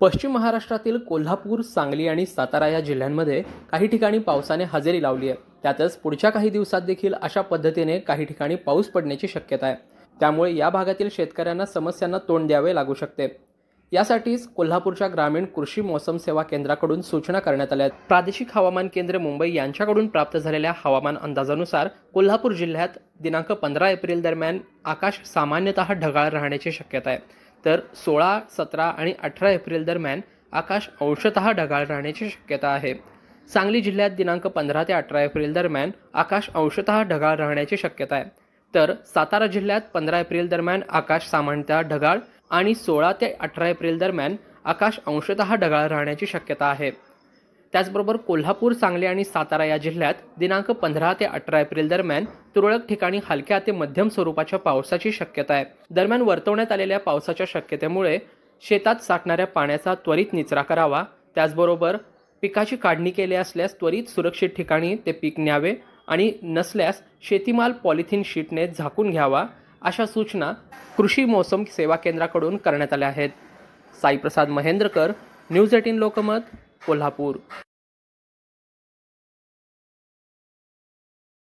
पश्चिम महाराष्ट्रातील कोल्हापूर सांगली आणि सातारा या जिल्ह्यांमध्ये काही ठिकाणी पावसाने हजेरी लावली आहे त्यातच पुढच्या काही दिवसात देखील अशा पद्धतीने काही ठिकाणी पाऊस पडण्याची शक्यता आहे त्यामुळे या भागातील शेतकऱ्यांना समस्यांना तोंड द्यावे लागू शकते यासाठीच कोल्हापूरच्या ग्रामीण कृषी मोसम सेवा केंद्राकडून सूचना करण्यात आल्या प्रादेशिक हवामान केंद्र मुंबई यांच्याकडून प्राप्त झालेल्या हवामान अंदाजानुसार कोल्हापूर जिल्ह्यात दिनांक पंधरा एप्रिल दरम्यान आकाश सामान्यतः ढगाळ राहण्याची शक्यता आहे तर सोळा सतरा आणि अठरा एप्रिल दरम्यान आकाश अंशतः ढगाळ राहण्याची शक्यता आहे सांगली जिल्ह्यात दिनांक पंधरा ते अठरा एप्रिल दरम्यान आकाश अंशतः ढगाळ राहण्याची शक्यता आहे तर सातारा जिल्ह्यात पंधरा एप्रिल दरम्यान आकाश सामान्यतः ढगाळ आणि सोळा ते अठरा एप्रिल दरम्यान आकाश अंशतः ढगाळ राहण्याची शक्यता आहे त्याचबरोबर कोल्हापूर सांगली आणि सातारा या जिल्ह्यात दिनांक पंधरा ते अठरा एप्रिल दरम्यान तुरळक ठिकाणी हलक्या ते मध्यम स्वरूपाच्या पावसाची शक्यता आहे दरम्यान वर्तवण्यात आलेल्या पावसाच्या शक्यतेमुळे शेतात साठणाऱ्या पाण्याचा त्वरित निचरा करावा त्याचबरोबर पिकाची काढणी केली असल्यास त्वरित सुरक्षित ठिकाणी ते पीक न्यावे आणि नसल्यास शेतीमाल पॉलिथिन शीटने झाकून घ्यावा अशा सूचना कृषी मोसम सेवा केंद्राकडून करण्यात आल्या आहेत साईप्रसाद महेंद्रकर न्यूज एटीन लोकमत कोल्हापूर